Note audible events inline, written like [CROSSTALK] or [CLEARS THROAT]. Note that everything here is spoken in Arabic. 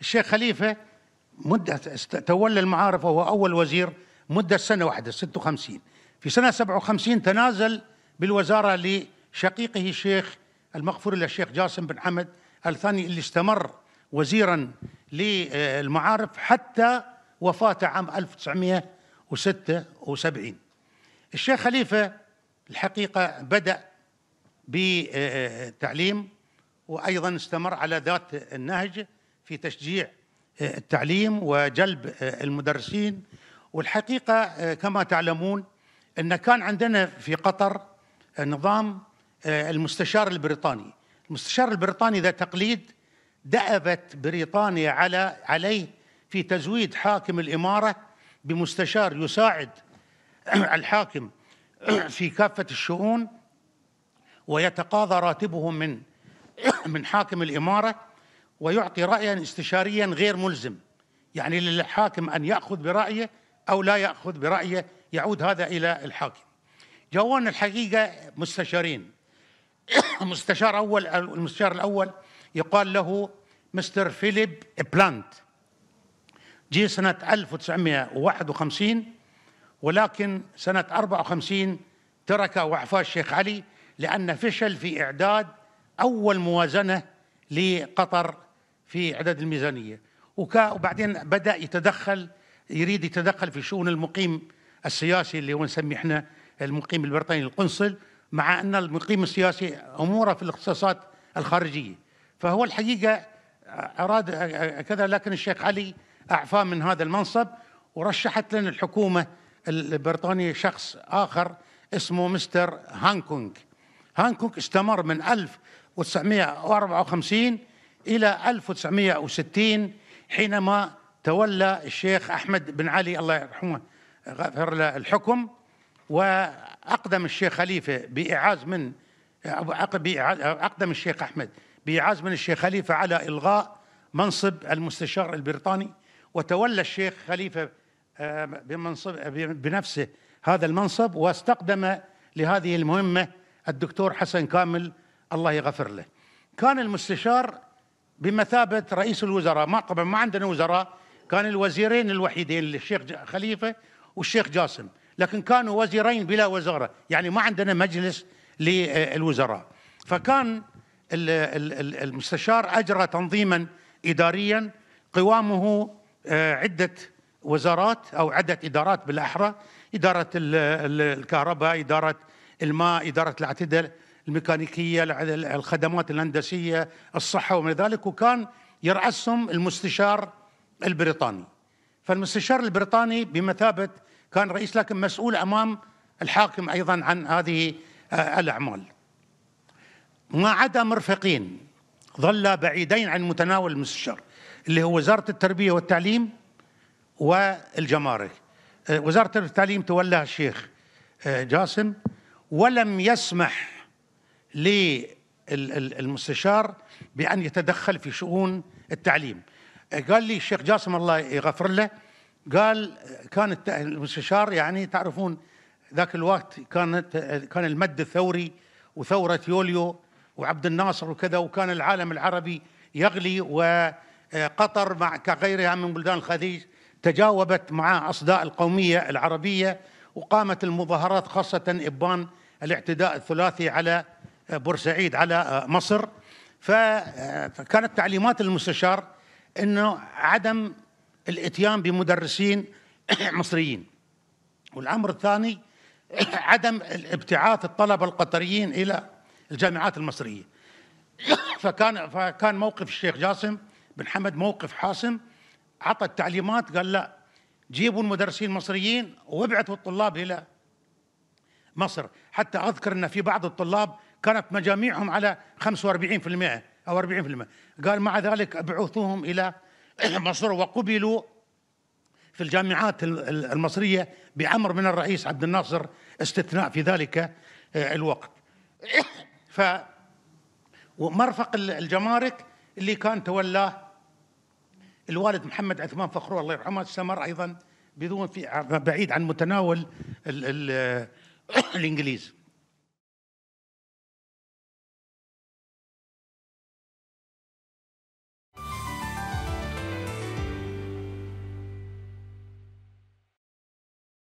الشيخ خليفه مده تولى المعارف وهو اول وزير مده سنه واحده 56 في سنه 57 تنازل بالوزاره لشقيقه الشيخ المغفور له الشيخ جاسم بن حمد الثاني اللي استمر وزيرا للمعارف حتى وفاته عام 1976 الشيخ خليفه الحقيقه بدا بتعليم وايضا استمر على ذات النهج في تشجيع آه، التعليم وجلب آه، المدرسين والحقيقة آه، كما تعلمون أن كان عندنا في قطر نظام المستشار البريطاني المستشار البريطاني ذا تقليد دأبت بريطانيا على عليه في تزويد حاكم الإمارة بمستشار يساعد الحاكم في كافة الشؤون ويتقاضى راتبه من من حاكم الإمارة ويعطي رأيا استشاريا غير ملزم يعني للحاكم أن يأخذ برأيه أو لا يأخذ برأيه يعود هذا إلى الحاكم جوان الحقيقة مستشارين [COUGHS] مستشار أول المستشار الأول يقال له مستر فيليب بلانت جي سنة 1951 ولكن سنة 54 ترك وعفاه الشيخ علي لأن فشل في إعداد أول موازنة لقطر في إعداد الميزانية وبعدين بدأ يتدخل يريد يتدخل في شؤون المقيم السياسي اللي هو نسميه احنا المقيم البريطاني القنصل مع أن المقيم السياسي أموره في الاختصاصات الخارجية فهو الحقيقة أراد كذا لكن الشيخ علي أعفاه من هذا المنصب ورشحت لنا الحكومة البريطانية شخص آخر اسمه مستر هانكونغ هانكونغ استمر من 1954 إلى 1960 حينما تولى الشيخ أحمد بن علي الله يرحمه غفر له الحكم وأقدم الشيخ خليفة بإعاز من أقدم الشيخ أحمد بإعاز من الشيخ خليفة على إلغاء منصب المستشار البريطاني وتولى الشيخ خليفة آه، بمنصب بنفسه هذا المنصب واستقدم لهذه المهمة الدكتور حسن كامل الله يغفر له كان المستشار بمثابه رئيس الوزراء ما طبعا ما عندنا وزراء كان الوزيرين الوحيدين الشيخ خليفه والشيخ جاسم لكن كانوا وزيرين بلا وزاره يعني ما عندنا مجلس للوزراء فكان المستشار اجرى تنظيما اداريا قوامه آه، عده وزارات او عده ادارات بالاحرى اداره الكهرباء اداره الماء اداره الاعتدال الميكانيكيه الخدمات الهندسيه الصحه وما ذلك وكان يرأسهم المستشار البريطاني فالمستشار البريطاني بمثابه كان رئيس لكن مسؤول امام الحاكم ايضا عن هذه آه، الاعمال ما عدا مرفقين ظل بعيدين عن متناول المستشار اللي هو وزاره التربيه والتعليم والجمارك آه، وزاره التعليم تولاها الشيخ آه، جاسم ولم يسمح للمستشار بأن يتدخل في شؤون التعليم قال لي الشيخ جاسم الله يغفر له قال كان المستشار يعني تعرفون ذاك الوقت كانت كان المد الثوري وثورة يوليو وعبد الناصر وكذا وكان العالم العربي يغلي وقطر مع كغيرها من بلدان الخليج تجاوبت مع أصداء القومية العربية وقامت المظاهرات خاصة إبان الاعتداء الثلاثي على بورسعيد على آه، مصر فكانت آه، تعليمات المستشار انه عدم الاتيان بمدرسين [COUGHS] مصريين والامر الثاني [COUGHS] عدم ابتعاث الطلبه القطريين الى الجامعات المصريه [COUGHS] فكان فكان موقف الشيخ جاسم بن حمد موقف حاسم عطى التعليمات قال لا جيبوا المدرسين المصريين وابعثوا الطلاب الى مصر حتى اذكر ان في بعض الطلاب كانت مجاميعهم على 45% أو 40% قال مع ذلك بعثوهم إلى [CLEARS THROAT] مصر وقبلوا في الجامعات المصرية بأمر من الرئيس عبد الناصر استثناء في ذلك آه، الوقت [CLEARS THROAT] ف ومرفق الجمارك اللي كان تولاه الوالد محمد عثمان فخرو الله يرحمه استمر ايضا بدون في بعيد عن متناول الـ الـ [CLEARS THROAT] الانجليز